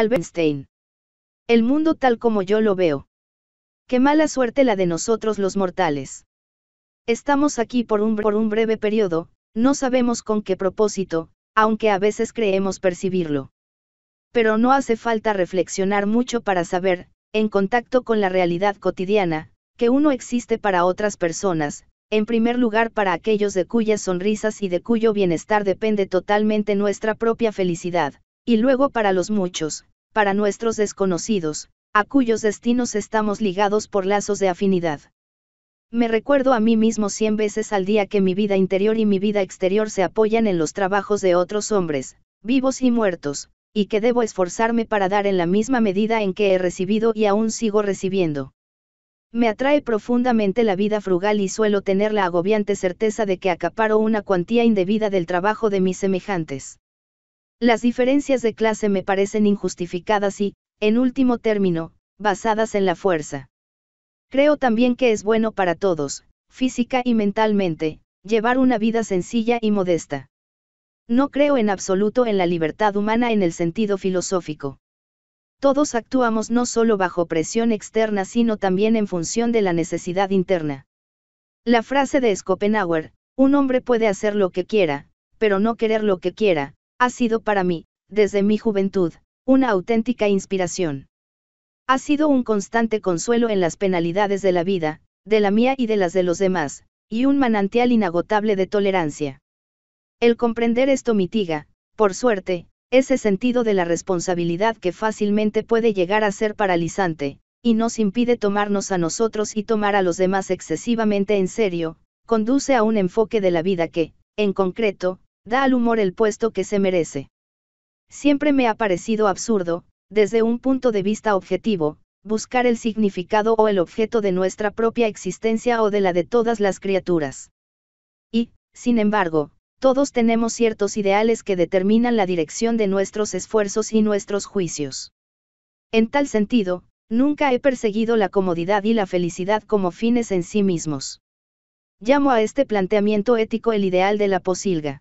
Albert El mundo tal como yo lo veo. Qué mala suerte la de nosotros los mortales. Estamos aquí por un, por un breve periodo, no sabemos con qué propósito, aunque a veces creemos percibirlo. Pero no hace falta reflexionar mucho para saber, en contacto con la realidad cotidiana, que uno existe para otras personas, en primer lugar para aquellos de cuyas sonrisas y de cuyo bienestar depende totalmente nuestra propia felicidad, y luego para los muchos, para nuestros desconocidos, a cuyos destinos estamos ligados por lazos de afinidad. Me recuerdo a mí mismo cien veces al día que mi vida interior y mi vida exterior se apoyan en los trabajos de otros hombres, vivos y muertos, y que debo esforzarme para dar en la misma medida en que he recibido y aún sigo recibiendo. Me atrae profundamente la vida frugal y suelo tener la agobiante certeza de que acaparo una cuantía indebida del trabajo de mis semejantes. Las diferencias de clase me parecen injustificadas y, en último término, basadas en la fuerza. Creo también que es bueno para todos, física y mentalmente, llevar una vida sencilla y modesta. No creo en absoluto en la libertad humana en el sentido filosófico. Todos actuamos no solo bajo presión externa, sino también en función de la necesidad interna. La frase de Schopenhauer, un hombre puede hacer lo que quiera, pero no querer lo que quiera, ha sido para mí, desde mi juventud, una auténtica inspiración. Ha sido un constante consuelo en las penalidades de la vida, de la mía y de las de los demás, y un manantial inagotable de tolerancia. El comprender esto mitiga, por suerte, ese sentido de la responsabilidad que fácilmente puede llegar a ser paralizante, y nos impide tomarnos a nosotros y tomar a los demás excesivamente en serio, conduce a un enfoque de la vida que, en concreto, Da al humor el puesto que se merece. Siempre me ha parecido absurdo, desde un punto de vista objetivo, buscar el significado o el objeto de nuestra propia existencia o de la de todas las criaturas. Y, sin embargo, todos tenemos ciertos ideales que determinan la dirección de nuestros esfuerzos y nuestros juicios. En tal sentido, nunca he perseguido la comodidad y la felicidad como fines en sí mismos. Llamo a este planteamiento ético el ideal de la posilga.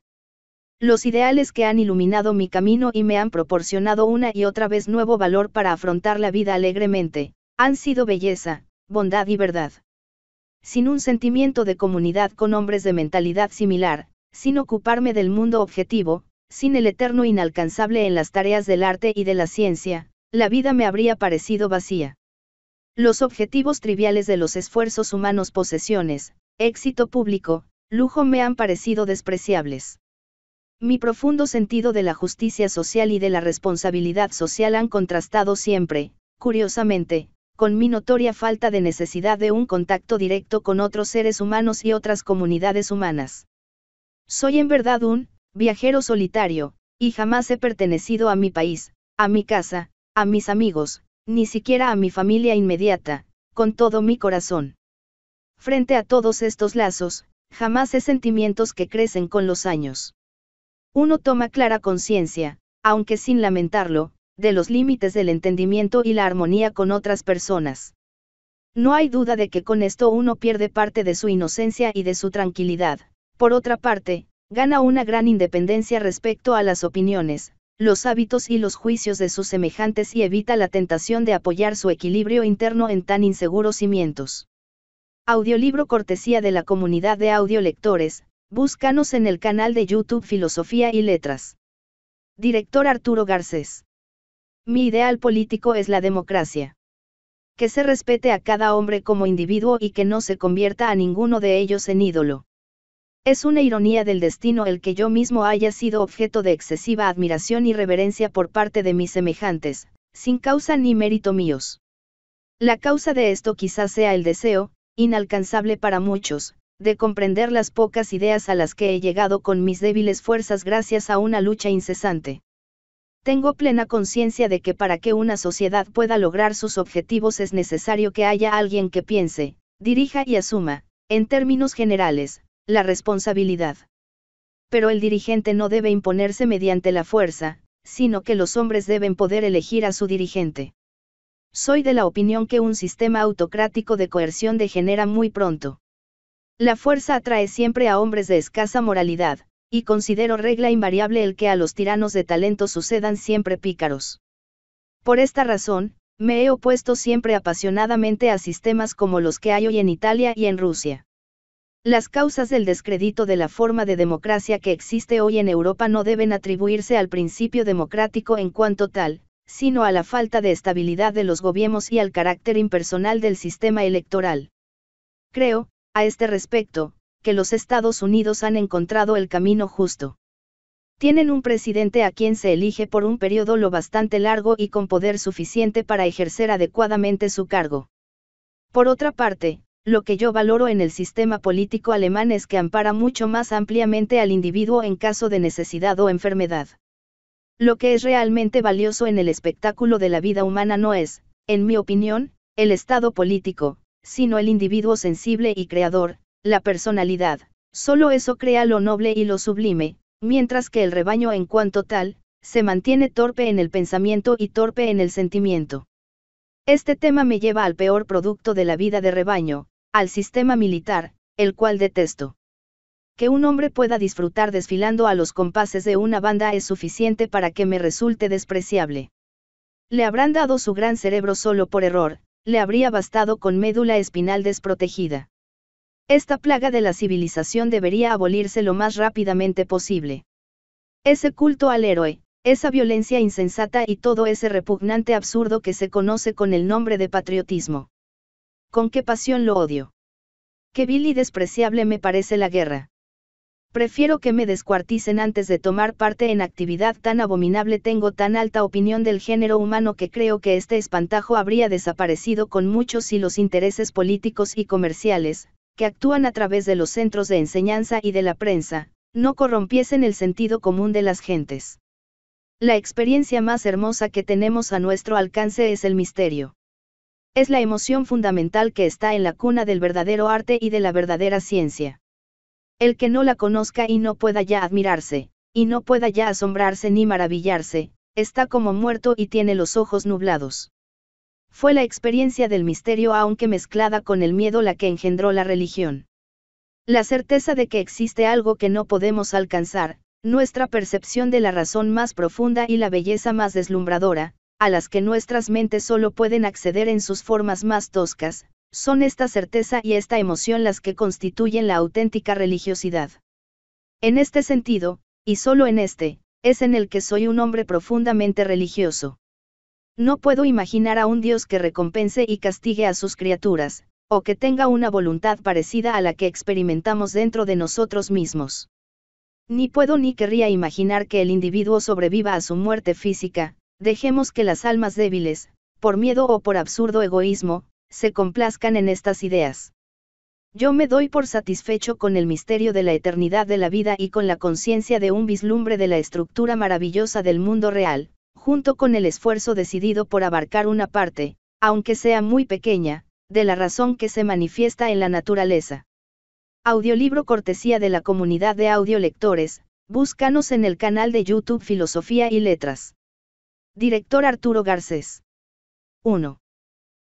Los ideales que han iluminado mi camino y me han proporcionado una y otra vez nuevo valor para afrontar la vida alegremente, han sido belleza, bondad y verdad. Sin un sentimiento de comunidad con hombres de mentalidad similar, sin ocuparme del mundo objetivo, sin el eterno inalcanzable en las tareas del arte y de la ciencia, la vida me habría parecido vacía. Los objetivos triviales de los esfuerzos humanos posesiones, éxito público, lujo me han parecido despreciables. Mi profundo sentido de la justicia social y de la responsabilidad social han contrastado siempre, curiosamente, con mi notoria falta de necesidad de un contacto directo con otros seres humanos y otras comunidades humanas. Soy en verdad un, viajero solitario, y jamás he pertenecido a mi país, a mi casa, a mis amigos, ni siquiera a mi familia inmediata, con todo mi corazón. Frente a todos estos lazos, jamás he sentimientos que crecen con los años uno toma clara conciencia, aunque sin lamentarlo, de los límites del entendimiento y la armonía con otras personas. No hay duda de que con esto uno pierde parte de su inocencia y de su tranquilidad. Por otra parte, gana una gran independencia respecto a las opiniones, los hábitos y los juicios de sus semejantes y evita la tentación de apoyar su equilibrio interno en tan inseguros cimientos. Audiolibro cortesía de la comunidad de audiolectores, Búscanos en el canal de YouTube Filosofía y Letras. Director Arturo Garcés. Mi ideal político es la democracia. Que se respete a cada hombre como individuo y que no se convierta a ninguno de ellos en ídolo. Es una ironía del destino el que yo mismo haya sido objeto de excesiva admiración y reverencia por parte de mis semejantes, sin causa ni mérito míos. La causa de esto quizás sea el deseo, inalcanzable para muchos, de comprender las pocas ideas a las que he llegado con mis débiles fuerzas gracias a una lucha incesante. Tengo plena conciencia de que para que una sociedad pueda lograr sus objetivos es necesario que haya alguien que piense, dirija y asuma, en términos generales, la responsabilidad. Pero el dirigente no debe imponerse mediante la fuerza, sino que los hombres deben poder elegir a su dirigente. Soy de la opinión que un sistema autocrático de coerción degenera muy pronto. La fuerza atrae siempre a hombres de escasa moralidad, y considero regla invariable el que a los tiranos de talento sucedan siempre pícaros. Por esta razón, me he opuesto siempre apasionadamente a sistemas como los que hay hoy en Italia y en Rusia. Las causas del descrédito de la forma de democracia que existe hoy en Europa no deben atribuirse al principio democrático en cuanto tal, sino a la falta de estabilidad de los gobiernos y al carácter impersonal del sistema electoral. Creo, a este respecto, que los Estados Unidos han encontrado el camino justo. Tienen un presidente a quien se elige por un periodo lo bastante largo y con poder suficiente para ejercer adecuadamente su cargo. Por otra parte, lo que yo valoro en el sistema político alemán es que ampara mucho más ampliamente al individuo en caso de necesidad o enfermedad. Lo que es realmente valioso en el espectáculo de la vida humana no es, en mi opinión, el estado político, sino el individuo sensible y creador, la personalidad, solo eso crea lo noble y lo sublime, mientras que el rebaño en cuanto tal, se mantiene torpe en el pensamiento y torpe en el sentimiento. Este tema me lleva al peor producto de la vida de rebaño, al sistema militar, el cual detesto. Que un hombre pueda disfrutar desfilando a los compases de una banda es suficiente para que me resulte despreciable. Le habrán dado su gran cerebro solo por error, le habría bastado con médula espinal desprotegida. Esta plaga de la civilización debería abolirse lo más rápidamente posible. Ese culto al héroe, esa violencia insensata y todo ese repugnante absurdo que se conoce con el nombre de patriotismo. Con qué pasión lo odio. Qué vil y despreciable me parece la guerra. Prefiero que me descuarticen antes de tomar parte en actividad tan abominable. Tengo tan alta opinión del género humano que creo que este espantajo habría desaparecido con muchos si los intereses políticos y comerciales, que actúan a través de los centros de enseñanza y de la prensa, no corrompiesen el sentido común de las gentes. La experiencia más hermosa que tenemos a nuestro alcance es el misterio. Es la emoción fundamental que está en la cuna del verdadero arte y de la verdadera ciencia. El que no la conozca y no pueda ya admirarse, y no pueda ya asombrarse ni maravillarse, está como muerto y tiene los ojos nublados. Fue la experiencia del misterio aunque mezclada con el miedo la que engendró la religión. La certeza de que existe algo que no podemos alcanzar, nuestra percepción de la razón más profunda y la belleza más deslumbradora, a las que nuestras mentes solo pueden acceder en sus formas más toscas, son esta certeza y esta emoción las que constituyen la auténtica religiosidad. En este sentido, y solo en este, es en el que soy un hombre profundamente religioso. No puedo imaginar a un Dios que recompense y castigue a sus criaturas, o que tenga una voluntad parecida a la que experimentamos dentro de nosotros mismos. Ni puedo ni querría imaginar que el individuo sobreviva a su muerte física, dejemos que las almas débiles, por miedo o por absurdo egoísmo, se complazcan en estas ideas. Yo me doy por satisfecho con el misterio de la eternidad de la vida y con la conciencia de un vislumbre de la estructura maravillosa del mundo real, junto con el esfuerzo decidido por abarcar una parte, aunque sea muy pequeña, de la razón que se manifiesta en la naturaleza. Audiolibro cortesía de la comunidad de audiolectores, búscanos en el canal de YouTube Filosofía y Letras. Director Arturo Garcés. 1.